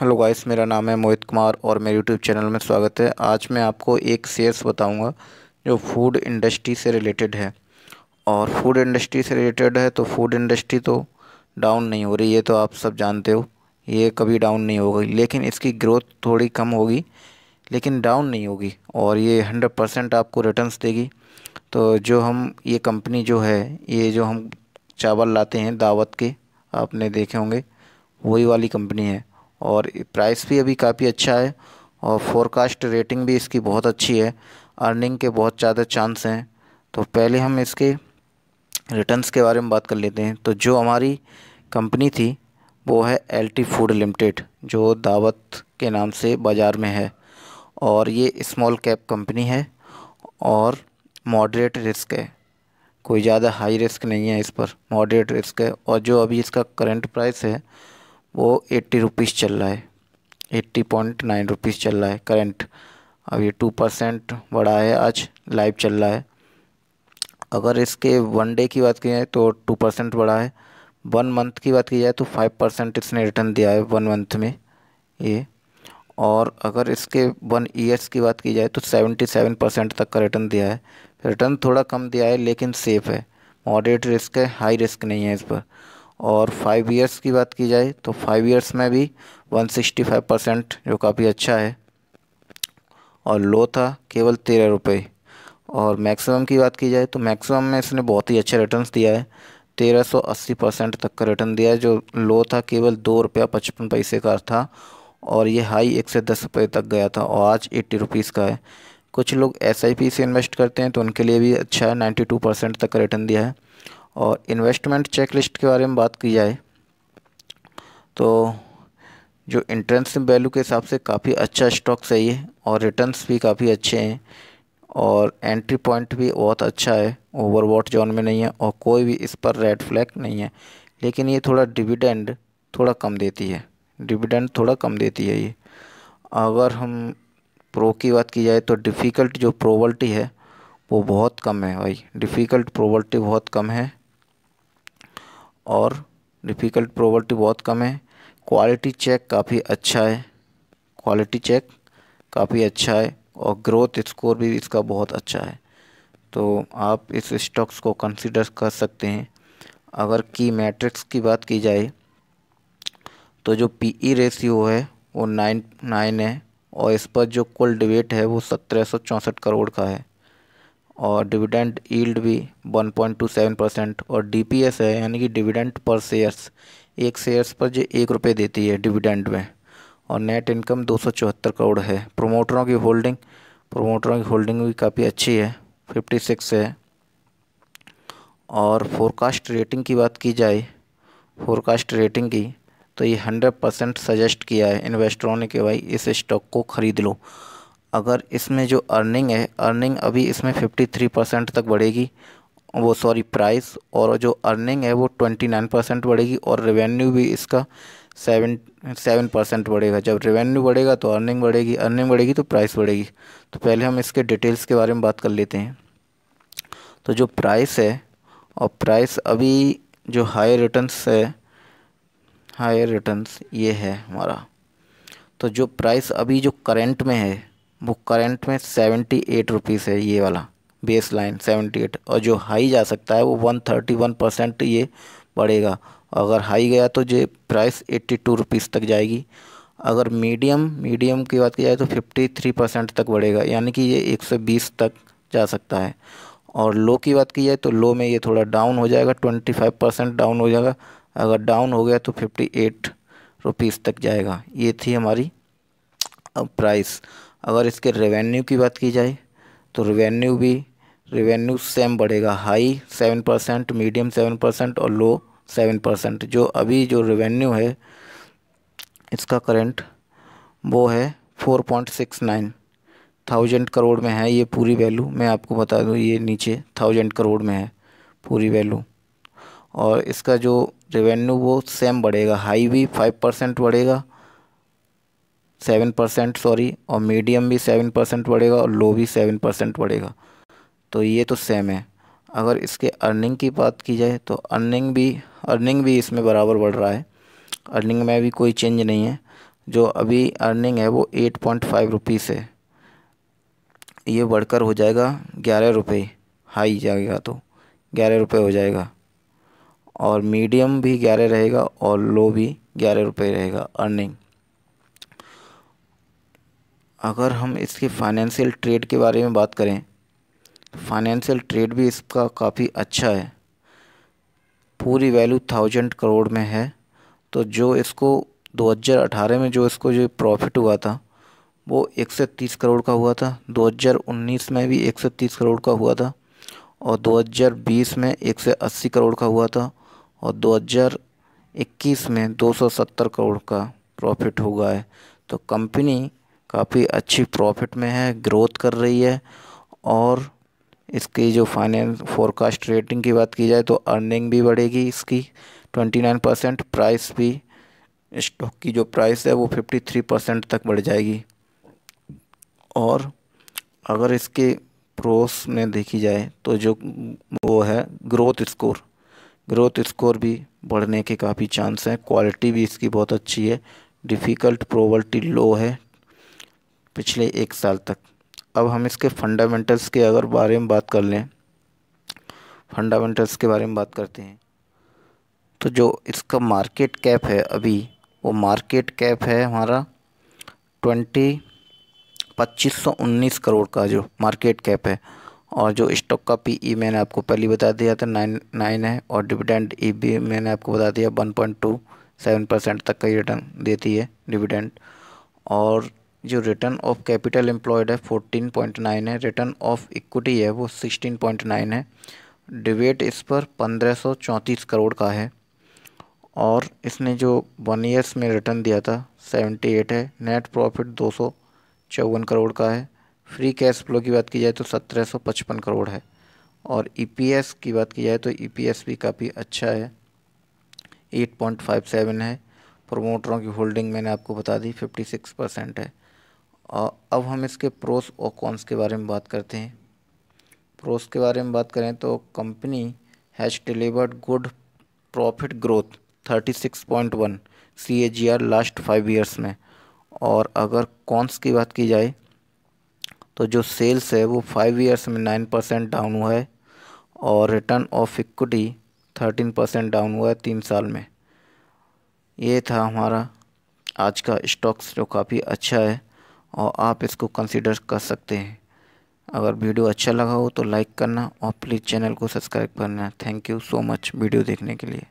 hello guys मेरा नाम है मोहित कुमार और मेरे यूट्यूब चैनल में स्वागत है आज मैं आपको एक शेयर्स बताऊंगा जो फूड इंडस्ट्री से रिलेटेड है और फूड इंडस्ट्री से रिलेटेड है तो फूड इंडस्ट्री तो डाउन नहीं हो रही है तो आप सब जानते हो ये कभी डाउन नहीं होगी लेकिन इसकी ग्रोथ थोड़ी कम होगी लेकिन डाउन नहीं होगी और ये हंड्रेड परसेंट आपको रिटर्न देगी तो जो हम ये कंपनी जो है ये जो हम चावल लाते हैं दावत के आपने देखे होंगे वही वाली कंपनी है और प्राइस भी अभी काफ़ी अच्छा है और फोरकास्ट रेटिंग भी इसकी बहुत अच्छी है अर्निंग के बहुत ज़्यादा चांस हैं तो पहले हम इसके रिटर्न्स के बारे में बात कर लेते हैं तो जो हमारी कंपनी थी वो है एलटी फूड लिमिटेड जो दावत के नाम से बाज़ार में है और ये स्मॉल कैप कंपनी है और मॉडरेट रिस्क है कोई ज़्यादा हाई रिस्क नहीं है इस पर मॉडरेट रिस्क है और जो अभी इसका करेंट प्राइस है वो एट्टी रुपीज़ चल रहा है एट्टी पॉइंट नाइन रुपीज़ चल रहा है करंट अब ये टू परसेंट बढ़ा है आज लाइव चल रहा है अगर इसके वन डे की बात की जाए तो टू परसेंट बढ़ा है वन मंथ की बात की जाए तो फाइव परसेंट इसने रिटर्न दिया है वन मंथ में ये और अगर इसके वन ईयर्स की बात की जाए तो सेवेंटी सेवन परसेंट तक का रिटर्न दिया है रिटर्न थोड़ा कम दिया है लेकिन सेफ़ है मॉडरेट रिस्क है हाई रिस्क नहीं है इस पर और फाइव इयर्स की बात की जाए तो फाइव इयर्स में भी 165 परसेंट जो काफ़ी अच्छा है और लो था केवल तेरह रुपये और मैक्सिमम की बात की जाए तो मैक्सिमम में इसने बहुत ही अच्छा रिटर्न दिया है तेरह सौ अस्सी परसेंट तक का रिटर्न दिया है जो लो था केवल दो रुपया पचपन पैसे का था और ये हाई एक से दस रुपये तक गया था और आज एट्टी रुपीज़ का है कुछ लोग एस से इन्वेस्ट करते हैं तो उनके लिए भी अच्छा है नाइन्टी टू परसेंट तक का रिटर्न दिया है और इन्वेस्टमेंट चेक लिस्ट के बारे में बात की जाए तो जो इंट्रेंस वैल्यू के हिसाब से काफ़ी अच्छा स्टॉक्स है ये और रिटर्न्स भी काफ़ी अच्छे हैं और एंट्री पॉइंट भी बहुत अच्छा है ओवरवॉट जोन में नहीं है और कोई भी इस पर रेड फ्लैग नहीं है लेकिन ये थोड़ा डिविडेंड थोड़ा कम देती है डिविडेंड थोड़ा कम देती है ये अगर हम प्रो की बात की जाए तो डिफ़िकल्ट जो प्रोबल्टी है वो बहुत कम है भाई डिफ़िकल्ट प्रोबल्टी बहुत कम है और डिफ़िकल्ट प्रॉपर्टी बहुत कम है क्वालिटी चेक काफ़ी अच्छा है क्वालिटी चेक काफ़ी अच्छा है और ग्रोथ स्कोर भी इसका बहुत अच्छा है तो आप इस स्टॉक्स को कंसिडर कर सकते हैं अगर की मैट्रिक्स की बात की जाए तो जो पीई रेशियो e है वो नाइन नाइन है और इस पर जो कुल डिबेट है वो सत्रह सौ चौंसठ करोड़ का है और डिविडेंड ईल्ड भी 1.27 परसेंट और डी है यानी कि डिविडेंड पर शेयर्स एक शेयर्स पर जो एक रुपये देती है डिविडेंड में और नेट इनकम दो करोड़ है प्रोमोटरों की होल्डिंग प्रोमोटरों की होल्डिंग भी काफ़ी अच्छी है 56 है और फोरकास्ट रेटिंग की बात की जाए फोरकास्ट रेटिंग की तो ये 100 परसेंट सजेस्ट किया है इन्वेस्टरों ने कि भाई इस स्टॉक को ख़रीद लो अगर इसमें जो अर्निंग है अर्निंग अभी इसमें 53 परसेंट तक बढ़ेगी वो सॉरी प्राइस और जो अर्निंग है वो 29 परसेंट बढ़ेगी और रेवेन्यू भी इसका सेवन सेवन परसेंट बढ़ेगा जब रेवेन्यू बढ़ेगा तो अर्निंग बढ़ेगी अर्निंग बढ़ेगी तो प्राइस बढ़ेगी तो पहले हम इसके डिटेल्स के बारे में बात कर लेते हैं तो जो प्राइस है और प्राइस अभी जो हायर रिटर्न्स है हायर रिटर्न्स ये है हमारा तो जो प्राइस अभी जो करेंट में है वो करेंट में सेवेंटी एट रुपीज़ है ये वाला बेस लाइन सेवेंटी एट और जो हाई जा सकता है वो वन थर्टी वन परसेंट ये बढ़ेगा अगर हाई गया तो ये प्राइस एट्टी टू रुपीज़ तक जाएगी अगर मीडियम मीडियम की बात की जाए तो फिफ्टी थ्री परसेंट तक बढ़ेगा यानी कि ये एक सौ बीस तक जा सकता है और लो की बात की जाए तो लो में ये थोड़ा डाउन हो जाएगा ट्वेंटी फाइव परसेंट डाउन हो जाएगा अगर डाउन हो गया तो फिफ्टी एट रुपीज़ तक जाएगा ये थी हमारी प्राइस अगर इसके रेवेन्यू की बात की जाए तो रेवेन्यू भी रेवेन्यू सेम बढ़ेगा high seven percent medium seven percent और लो सेवन परसेंट जो अभी जो रेवेन्यू है इसका करंट वो है four point six nine thousand crore में है ये पूरी वैल्यू मैं आपको बता दूँ ये नीचे थाउजेंड करोड़ में है पूरी वैल्यू और इसका जो रेवेन्यू वो सेम बढ़ेगा हाई भी फाइव परसेंट बढ़ेगा सेवन परसेंट सॉरी और मीडियम भी सेवन परसेंट बढ़ेगा और लो भी सेवन परसेंट बढ़ेगा तो ये तो सेम है अगर इसके अर्निंग की बात की जाए तो अर्निंग भी अर्निंग भी इसमें बराबर बढ़ रहा है अर्निंग में भी कोई चेंज नहीं है जो अभी अर्निंग है वो एट पॉइंट फाइव रुपीज़ है ये बढ़कर हो जाएगा ग्यारह रुपये हाई जाएगा तो ग्यारह रुपये हो जाएगा और मीडियम भी ग्यारह रहेगा और लो भी ग्यारह रुपये रहेगा अर्निंग अगर हम इसके फाइनेंशियल ट्रेड के बारे में बात करें फाइनेंशियल ट्रेड भी इसका काफ़ी अच्छा है पूरी वैल्यू थाउजेंड करोड़ में है तो जो इसको 2018 में जो इसको जो प्रॉफिट हुआ था वो 130 करोड़ का हुआ था 2019 में भी 130 करोड़ का हुआ था और 2020 में 180 करोड़ का हुआ था और 2021 में 270 करोड़ का प्रॉफिट हुआ है तो कंपनी काफ़ी अच्छी प्रॉफिट में है ग्रोथ कर रही है और इसकी जो फाइनेंस फोरकास्ट रेटिंग की बात की जाए तो अर्निंग भी बढ़ेगी इसकी ट्वेंटी नाइन परसेंट प्राइस भी स्टॉक की जो प्राइस है वो फिफ्टी थ्री परसेंट तक बढ़ जाएगी और अगर इसके प्रोस में देखी जाए तो जो वो है ग्रोथ स्कोर ग्रोथ स्कोर भी बढ़ने के काफ़ी चांस हैं क्वालिटी भी इसकी बहुत अच्छी है डिफ़िकल्ट प्रोबल्टी लो है पिछले एक साल तक अब हम इसके फंडामेंटल्स के अगर बारे में बात कर लें फंडामेंटल्स के बारे में बात करते हैं तो जो इसका मार्केट कैप है अभी वो मार्केट कैप है हमारा ट्वेंटी पच्चीस सौ उन्नीस करोड़ का जो मार्केट कैप है और जो स्टॉक का पीई e मैंने आपको पहले बता दिया था नाइन नाइन है और डिविडेंड ई बी मैंने आपको बता दिया one point two seven percent तक का रिटर्न देती है डिविडेंड और जो रिटर्न ऑफ कैपिटल एम्प्लॉयड है फोर्टीन पॉइंट नाइन है रिटर्न ऑफ इक्विटी है वो सिक्सटीन पॉइंट नाइन है डिबेट इस पर पंद्रह सौ चौंतीस करोड़ का है और इसने जो वन ईयर्स में रिटर्न दिया था सेवेंटी एट है नेट प्रॉफिट दो सौ चौवन करोड़ का है फ्री कैश फ्लो की बात की जाए तो सत्रह सौ पचपन करोड़ है और ई e की बात की जाए तो ई e भी काफ़ी अच्छा है एट पॉइंट फाइव सेवन है प्रोमोटरों की होल्डिंग मैंने आपको बता दी फिफ्टी सिक्स परसेंट है अब हम इसके प्रोस और कॉन्स के बारे में बात करते हैं प्रोस के बारे में बात करें तो company has delivered good profit growth 36.1 CAGR last five years में और अगर कॉन्स की बात की जाए तो जो सेल्स है वो फाइव ईयर्स में नाइन परसेंट डाउन हुआ है और return of equity thirteen percent down हुआ है तीन साल में ये था हमारा आज का स्टॉक्स जो काफ़ी अच्छा है और आप इसको कंसिडर कर सकते हैं अगर वीडियो अच्छा लगा हो तो लाइक करना और प्लीज़ चैनल को सब्सक्राइब करना thank you so much video देखने के लिए